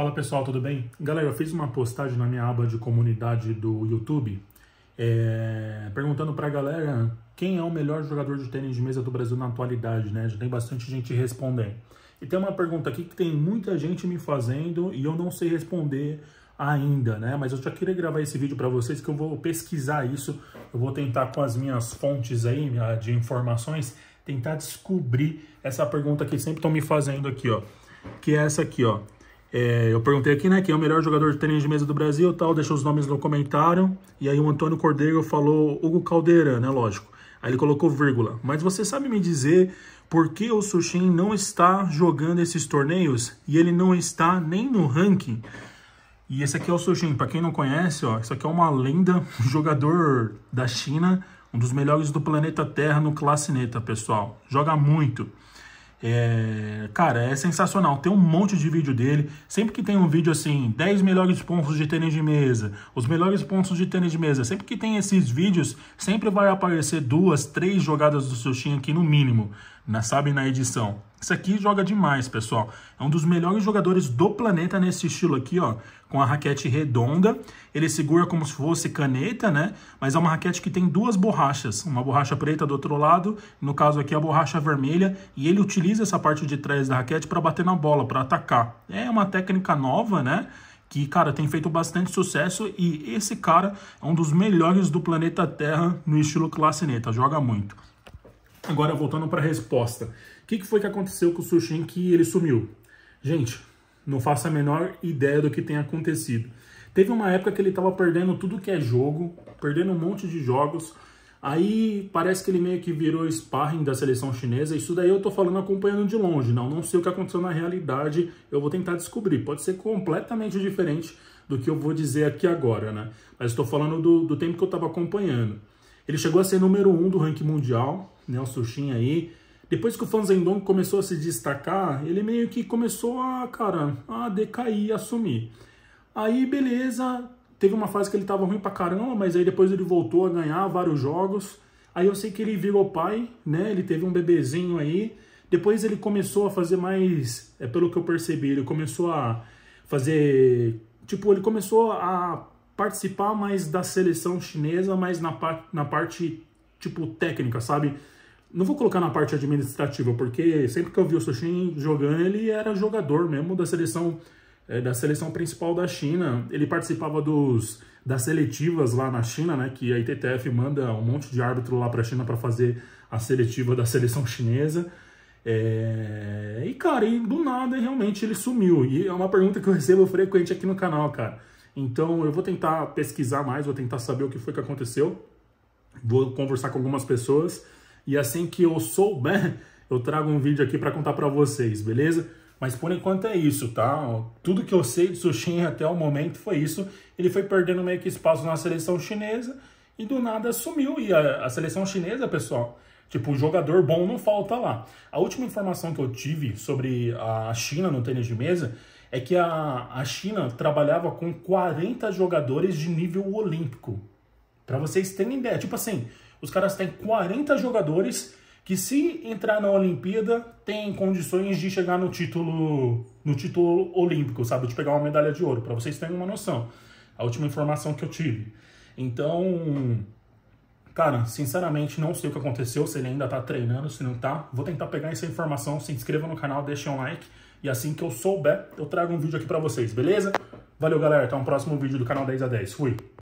Fala pessoal, tudo bem? Galera, eu fiz uma postagem na minha aba de comunidade do YouTube é, perguntando pra galera quem é o melhor jogador de tênis de mesa do Brasil na atualidade, né? Já tem bastante gente respondendo. E tem uma pergunta aqui que tem muita gente me fazendo e eu não sei responder ainda, né? Mas eu já queria gravar esse vídeo para vocês que eu vou pesquisar isso, eu vou tentar com as minhas fontes aí de informações tentar descobrir essa pergunta que sempre estão me fazendo aqui, ó, que é essa aqui, ó. É, eu perguntei aqui, né, quem é o melhor jogador de tênis de mesa do Brasil tal, deixou os nomes no comentário. E aí o Antônio Cordeiro falou Hugo Caldeira, né, lógico. Aí ele colocou vírgula. Mas você sabe me dizer por que o Sushin não está jogando esses torneios e ele não está nem no ranking? E esse aqui é o Sushin, para quem não conhece, ó, isso aqui é uma lenda, um jogador da China, um dos melhores do planeta Terra no classe neta, pessoal. Joga muito. É, cara, é sensacional. Tem um monte de vídeo dele. Sempre que tem um vídeo assim, 10 melhores pontos de tênis de mesa, os melhores pontos de tênis de mesa. Sempre que tem esses vídeos, sempre vai aparecer duas, três jogadas do seu time aqui no mínimo, na, sabe, na edição. Esse aqui joga demais, pessoal. É um dos melhores jogadores do planeta nesse estilo aqui, ó. Com a raquete redonda. Ele segura como se fosse caneta, né? Mas é uma raquete que tem duas borrachas. Uma borracha preta do outro lado. No caso aqui, a borracha vermelha. E ele utiliza essa parte de trás da raquete para bater na bola, para atacar. É uma técnica nova, né? que, cara, tem feito bastante sucesso e esse cara é um dos melhores do planeta Terra no estilo classe neta, joga muito. Agora, voltando para a resposta. O que, que, foi que aconteceu com o Sushin que ele sumiu? Gente, não faço a menor ideia do que tem acontecido. Teve uma época que ele estava perdendo tudo que é jogo, perdendo um monte de jogos. Aí parece que ele meio que virou sparring da seleção chinesa. Isso daí eu tô falando acompanhando de longe, não, não sei o que aconteceu na realidade. Eu vou tentar descobrir. Pode ser completamente diferente do que eu vou dizer aqui agora, né? Mas estou falando do, do tempo que eu estava acompanhando. Ele chegou a ser número um do ranking mundial, né, o Sushin aí. Depois que o Fanzendong começou a se destacar, ele meio que começou a, cara, a decair, a sumir. Aí, beleza, teve uma fase que ele tava ruim pra caramba, mas aí depois ele voltou a ganhar vários jogos. Aí eu sei que ele virou pai, né, ele teve um bebezinho aí. Depois ele começou a fazer mais, é pelo que eu percebi, ele começou a fazer, tipo, ele começou a participar mais da seleção chinesa, mas na, par na parte, tipo, técnica, sabe? Não vou colocar na parte administrativa, porque sempre que eu vi o Sushin jogando, ele era jogador mesmo da seleção é, da seleção principal da China. Ele participava dos das seletivas lá na China, né, que a ITTF manda um monte de árbitro lá para a China para fazer a seletiva da seleção chinesa. É... E, cara, e do nada, realmente, ele sumiu. E é uma pergunta que eu recebo frequente aqui no canal, cara. Então eu vou tentar pesquisar mais, vou tentar saber o que foi que aconteceu, vou conversar com algumas pessoas e assim que eu souber, eu trago um vídeo aqui para contar para vocês, beleza? Mas por enquanto é isso, tá? Tudo que eu sei de Sushin até o momento foi isso. Ele foi perdendo meio que espaço na seleção chinesa e do nada sumiu. E a, a seleção chinesa, pessoal, Tipo, jogador bom não falta lá. A última informação que eu tive sobre a China no tênis de mesa é que a, a China trabalhava com 40 jogadores de nível olímpico. Para vocês terem ideia. Tipo assim, os caras têm 40 jogadores que se entrar na Olimpíada têm condições de chegar no título no título olímpico, sabe, de pegar uma medalha de ouro, para vocês terem uma noção. A última informação que eu tive. Então, cara, sinceramente não sei o que aconteceu, se ele ainda tá treinando, se não tá. Vou tentar pegar essa informação, se inscreva no canal, deixa um like. E assim que eu souber, eu trago um vídeo aqui para vocês, beleza? Valeu, galera. Até um próximo vídeo do canal 10 a 10. Fui!